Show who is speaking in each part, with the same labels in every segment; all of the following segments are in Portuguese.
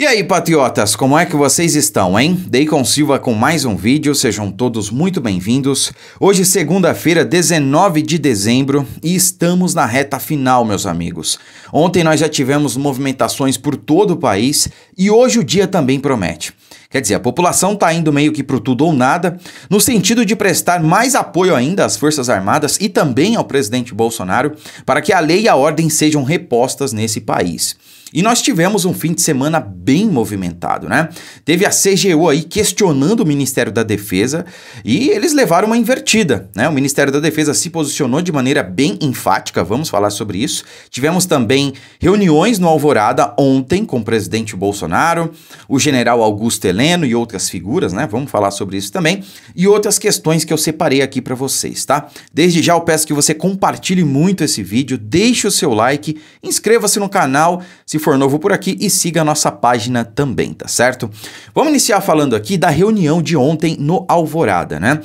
Speaker 1: E aí, patriotas, como é que vocês estão, hein? com Silva com mais um vídeo, sejam todos muito bem-vindos. Hoje, segunda-feira, 19 de dezembro, e estamos na reta final, meus amigos. Ontem nós já tivemos movimentações por todo o país e hoje o dia também promete. Quer dizer, a população está indo meio que para tudo ou nada, no sentido de prestar mais apoio ainda às Forças Armadas e também ao presidente Bolsonaro para que a lei e a ordem sejam repostas nesse país. E nós tivemos um fim de semana bem movimentado, né? Teve a CGU aí questionando o Ministério da Defesa e eles levaram uma invertida, né? O Ministério da Defesa se posicionou de maneira bem enfática, vamos falar sobre isso. Tivemos também reuniões no Alvorada ontem com o presidente Bolsonaro, o general Augusto Heleno e outras figuras, né? Vamos falar sobre isso também e outras questões que eu separei aqui para vocês, tá? Desde já eu peço que você compartilhe muito esse vídeo, deixe o seu like, inscreva-se no canal, se for novo por aqui e siga a nossa página também, tá certo? Vamos iniciar falando aqui da reunião de ontem no Alvorada, né?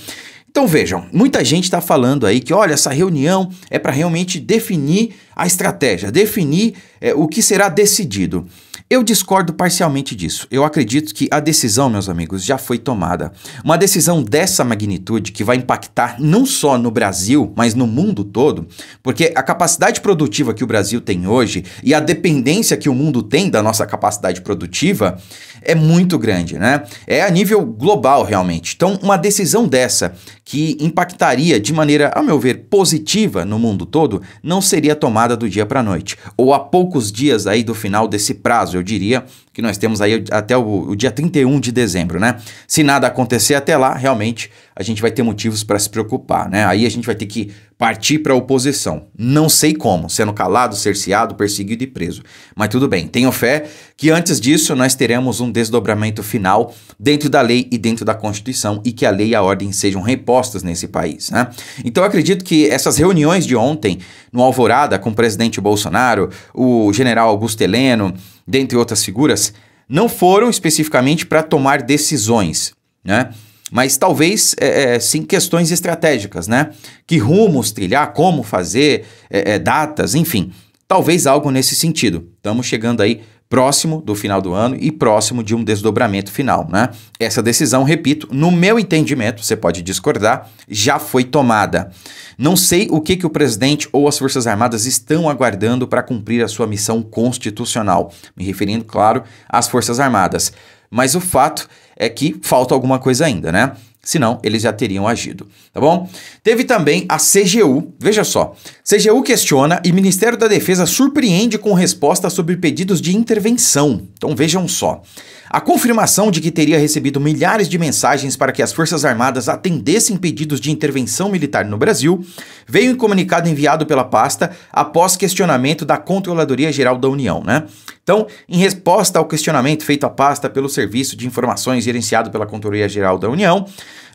Speaker 1: Então vejam, muita gente está falando aí que olha, essa reunião é para realmente definir a estratégia, definir é, o que será decidido. Eu discordo parcialmente disso. Eu acredito que a decisão, meus amigos, já foi tomada. Uma decisão dessa magnitude que vai impactar não só no Brasil, mas no mundo todo, porque a capacidade produtiva que o Brasil tem hoje e a dependência que o mundo tem da nossa capacidade produtiva é muito grande, né? É a nível global realmente. Então, uma decisão dessa que impactaria de maneira, a meu ver, positiva no mundo todo, não seria tomada do dia para noite ou a poucos dias aí do final desse prazo prazo. Eu diria que nós temos aí até o, o dia 31 de dezembro, né? Se nada acontecer até lá, realmente a gente vai ter motivos para se preocupar, né? Aí a gente vai ter que partir para a oposição. Não sei como, sendo calado, cerceado, perseguido e preso. Mas tudo bem, tenho fé que antes disso nós teremos um desdobramento final dentro da lei e dentro da Constituição e que a lei e a ordem sejam repostas nesse país, né? Então eu acredito que essas reuniões de ontem no Alvorada com o presidente Bolsonaro, o general Augusto Heleno, dentre outras figuras, não foram especificamente para tomar decisões, né? Mas talvez é, é, sim questões estratégicas, né? Que rumos trilhar, como fazer, é, é datas, enfim. Talvez algo nesse sentido. Estamos chegando aí próximo do final do ano e próximo de um desdobramento final, né? Essa decisão, repito, no meu entendimento, você pode discordar, já foi tomada. Não sei o que, que o presidente ou as Forças Armadas estão aguardando para cumprir a sua missão constitucional, me referindo, claro, às Forças Armadas. Mas o fato é que falta alguma coisa ainda, né? senão eles já teriam agido, tá bom? Teve também a CGU, veja só. CGU questiona e Ministério da Defesa surpreende com resposta sobre pedidos de intervenção. Então vejam só. A confirmação de que teria recebido milhares de mensagens para que as Forças Armadas atendessem pedidos de intervenção militar no Brasil veio em comunicado enviado pela pasta após questionamento da Controladoria Geral da União, né? Então, em resposta ao questionamento feito à pasta pelo Serviço de Informações gerenciado pela Controladoria Geral da União,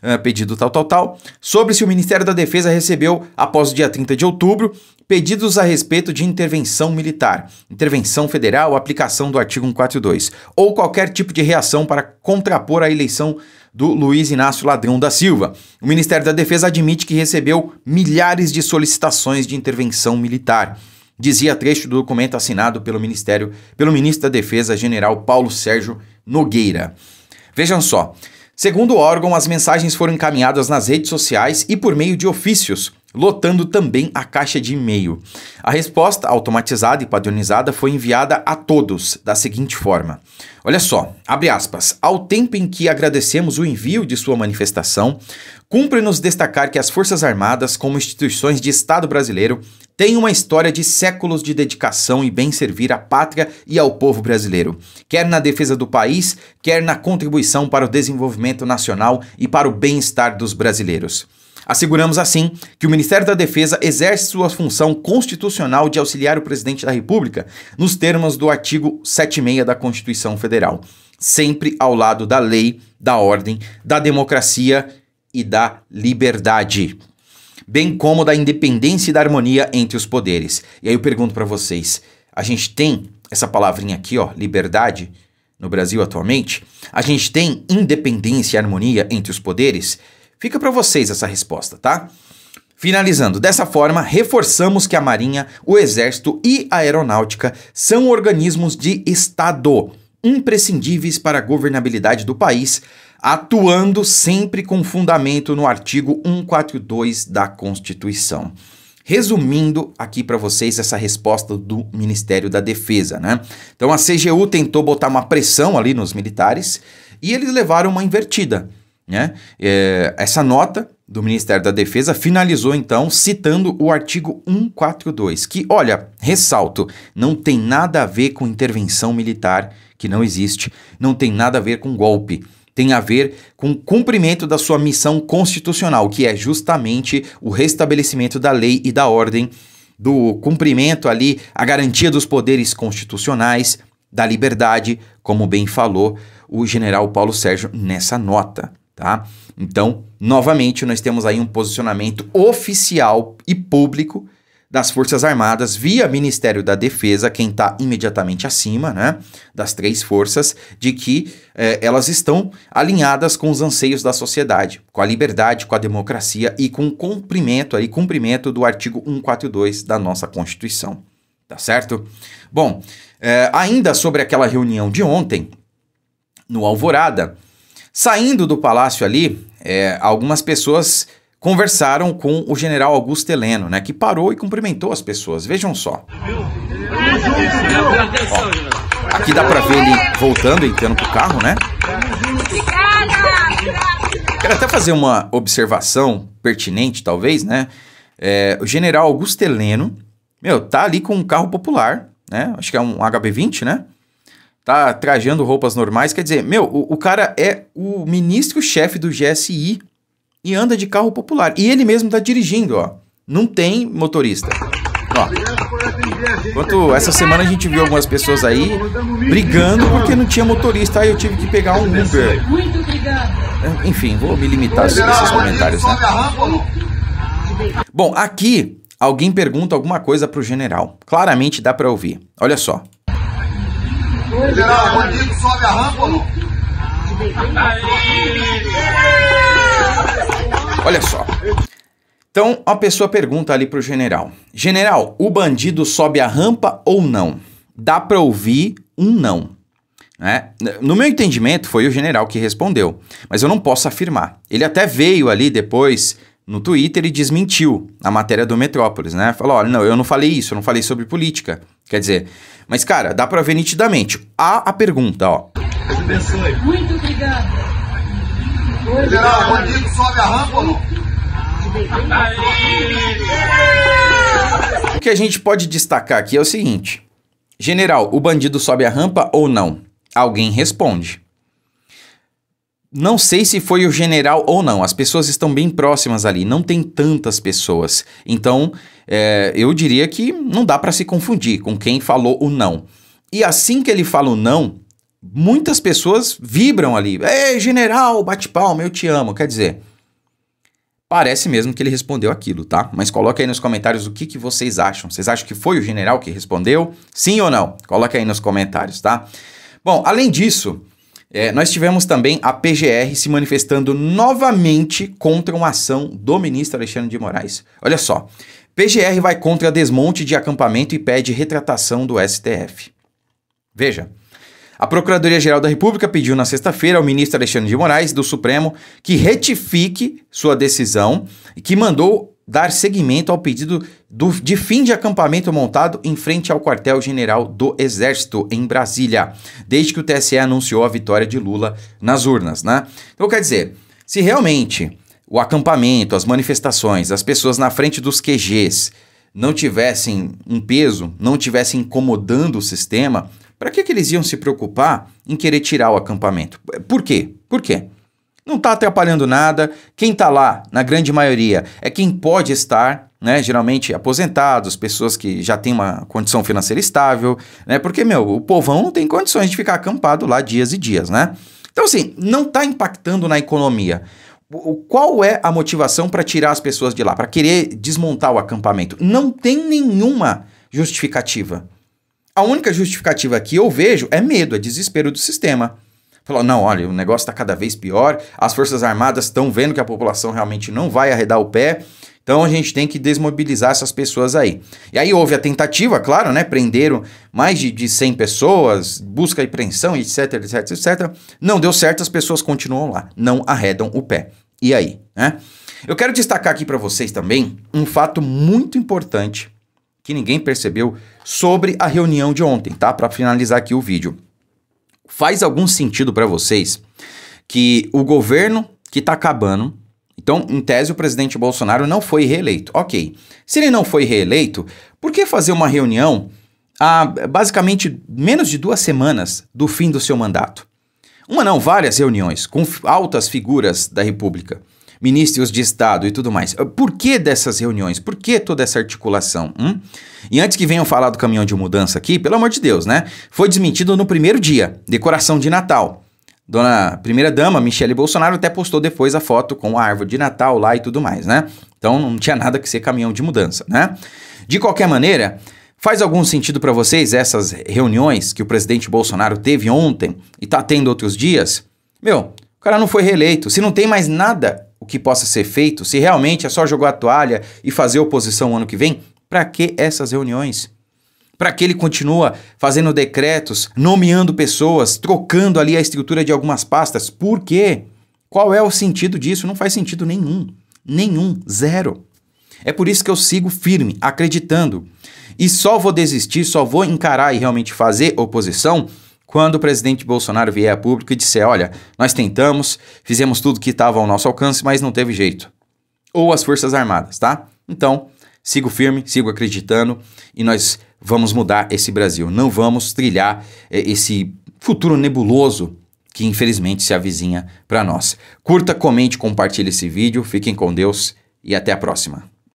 Speaker 1: eh, pedido tal, tal, tal, sobre se o Ministério da Defesa recebeu, após o dia 30 de outubro, pedidos a respeito de intervenção militar, intervenção federal, aplicação do artigo 142, ou qualquer tipo de reação para contrapor a eleição do Luiz Inácio Ladrão da Silva. O Ministério da Defesa admite que recebeu milhares de solicitações de intervenção militar dizia trecho do documento assinado pelo Ministério, pelo ministro da Defesa, general Paulo Sérgio Nogueira. Vejam só. Segundo o órgão, as mensagens foram encaminhadas nas redes sociais e por meio de ofícios lotando também a caixa de e-mail. A resposta automatizada e padronizada foi enviada a todos da seguinte forma: Olha só, abre aspas. Ao tempo em que agradecemos o envio de sua manifestação, cumpre-nos destacar que as Forças Armadas, como instituições de Estado brasileiro, têm uma história de séculos de dedicação e bem servir à pátria e ao povo brasileiro, quer na defesa do país, quer na contribuição para o desenvolvimento nacional e para o bem-estar dos brasileiros. Asseguramos, assim, que o Ministério da Defesa exerce sua função constitucional de auxiliar o presidente da República nos termos do artigo 76 da Constituição Federal, sempre ao lado da lei, da ordem, da democracia e da liberdade bem como da independência e da harmonia entre os poderes. E aí eu pergunto para vocês, a gente tem essa palavrinha aqui, ó, liberdade no Brasil atualmente? A gente tem independência e harmonia entre os poderes? Fica para vocês essa resposta, tá? Finalizando, dessa forma, reforçamos que a Marinha, o Exército e a Aeronáutica são organismos de Estado, imprescindíveis para a governabilidade do país, atuando sempre com fundamento no artigo 142 da Constituição. Resumindo aqui para vocês essa resposta do Ministério da Defesa, né? Então a CGU tentou botar uma pressão ali nos militares e eles levaram uma invertida. Né? É, essa nota do Ministério da Defesa finalizou então citando o artigo 142, que, olha, ressalto, não tem nada a ver com intervenção militar, que não existe, não tem nada a ver com golpe. Tem a ver com o cumprimento da sua missão constitucional, que é justamente o restabelecimento da lei e da ordem, do cumprimento ali, a garantia dos poderes constitucionais, da liberdade, como bem falou o general Paulo Sérgio nessa nota tá? Então, novamente, nós temos aí um posicionamento oficial e público das Forças Armadas via Ministério da Defesa, quem está imediatamente acima né, das três forças, de que é, elas estão alinhadas com os anseios da sociedade, com a liberdade, com a democracia e com o cumprimento, aí, cumprimento do artigo 142 da nossa Constituição. Tá certo? Bom, é, ainda sobre aquela reunião de ontem, no Alvorada, Saindo do palácio ali, é, algumas pessoas conversaram com o general Augusto Heleno, né, que parou e cumprimentou as pessoas. Vejam só. Ó, aqui dá para ver ele voltando, entrando pro carro, né? Quero até fazer uma observação pertinente, talvez, né? É, o general Augusto Heleno, meu, tá ali com um carro popular, né? Acho que é um HB20, né? tá trajando roupas normais. Quer dizer, meu, o, o cara é o ministro-chefe do GSI e anda de carro popular. E ele mesmo tá dirigindo, ó. Não tem motorista. Ó. Enquanto essa semana a gente viu algumas pessoas aí brigando porque não tinha motorista, aí eu tive que pegar um Uber. Enfim, vou me limitar a esses comentários, né? Bom, aqui alguém pergunta alguma coisa pro general. Claramente dá para ouvir. Olha só o bandido sobe a rampa ou não? Olha só. Então, a pessoa pergunta ali pro general: General, o bandido sobe a rampa ou não? Dá para ouvir um não. né? No meu entendimento, foi o general que respondeu, mas eu não posso afirmar. Ele até veio ali depois no Twitter e desmentiu a matéria do Metrópolis, né? Falou: olha, não, eu não falei isso, eu não falei sobre política. Quer dizer, mas cara, dá pra ver nitidamente. Há a pergunta, ó. Muito obrigado. bandido, sobe a rampa ou não? O que a gente pode destacar aqui é o seguinte: General, o bandido sobe a rampa ou não? Alguém responde. Não sei se foi o general ou não, as pessoas estão bem próximas ali, não tem tantas pessoas. Então, é, eu diria que não dá para se confundir com quem falou o não. E assim que ele fala o não, muitas pessoas vibram ali. Ei, general, bate palma, eu te amo. Quer dizer, parece mesmo que ele respondeu aquilo, tá? Mas coloca aí nos comentários o que, que vocês acham. Vocês acham que foi o general que respondeu? Sim ou não? Coloca aí nos comentários, tá? Bom, além disso. É, nós tivemos também a PGR se manifestando novamente contra uma ação do ministro Alexandre de Moraes. Olha só, PGR vai contra desmonte de acampamento e pede retratação do STF. Veja, a Procuradoria-Geral da República pediu na sexta-feira ao ministro Alexandre de Moraes, do Supremo, que retifique sua decisão e que mandou dar seguimento ao pedido do, de fim de acampamento montado em frente ao quartel-general do Exército, em Brasília, desde que o TSE anunciou a vitória de Lula nas urnas, né? Então, quer dizer, se realmente o acampamento, as manifestações, as pessoas na frente dos QGs não tivessem um peso, não tivessem incomodando o sistema, para que, que eles iam se preocupar em querer tirar o acampamento? Por quê? Por quê? Não está atrapalhando nada. Quem está lá, na grande maioria, é quem pode estar, né? Geralmente aposentados, pessoas que já têm uma condição financeira estável, né? Porque, meu, o povão não tem condições de ficar acampado lá dias e dias, né? Então, assim, não está impactando na economia. qual é a motivação para tirar as pessoas de lá, para querer desmontar o acampamento? Não tem nenhuma justificativa. A única justificativa que eu vejo é medo, é desespero do sistema. Falou: não, olha, o negócio está cada vez pior, as Forças Armadas estão vendo que a população realmente não vai arredar o pé, então a gente tem que desmobilizar essas pessoas aí. E aí houve a tentativa, claro, né? Prenderam mais de, de 100 pessoas, busca e apreensão, etc, etc, etc. Não deu certo, as pessoas continuam lá, não arredam o pé. E aí, né? Eu quero destacar aqui para vocês também um fato muito importante que ninguém percebeu sobre a reunião de ontem, tá? Para finalizar aqui o vídeo. Faz algum sentido para vocês que o governo que está acabando. Então, em tese, o presidente Bolsonaro não foi reeleito. Ok. Se ele não foi reeleito, por que fazer uma reunião a basicamente menos de duas semanas do fim do seu mandato? Uma não, várias reuniões com altas figuras da República ministros de Estado e tudo mais. Ah, por que dessas reuniões? Por que toda essa articulação? Hum? E antes que venham falar do caminhão de mudança aqui, pelo amor de Deus, né? Foi desmentido no primeiro dia, decoração de Natal. Dona primeira dama, Michele Bolsonaro, até postou depois a foto com a árvore de Natal lá e tudo mais, né? Então não tinha nada que ser caminhão de mudança, né? De qualquer maneira, faz algum sentido para vocês essas reuniões que o presidente Bolsonaro teve ontem e tá tendo outros dias? Meu, o cara não foi reeleito. Se não tem mais nada o que possa ser feito, se realmente é só jogar a toalha e fazer oposição ano que vem, para que essas reuniões? Para que ele continua fazendo decretos, nomeando pessoas, trocando ali a estrutura de algumas pastas? Por quê? Qual é o sentido disso? Não faz sentido nenhum. Nenhum. Zero. É por isso que eu sigo firme, acreditando. E só vou desistir, só vou encarar e realmente fazer oposição quando o presidente Bolsonaro vier a público e disser: olha, nós tentamos, fizemos tudo que estava ao nosso alcance, mas não teve jeito. Ou as Forças Armadas, tá? Então, sigo firme, sigo acreditando e nós vamos mudar esse Brasil. Não vamos trilhar eh, esse futuro nebuloso que infelizmente se avizinha para nós. Curta, comente, compartilhe esse vídeo, fiquem com Deus e até a próxima.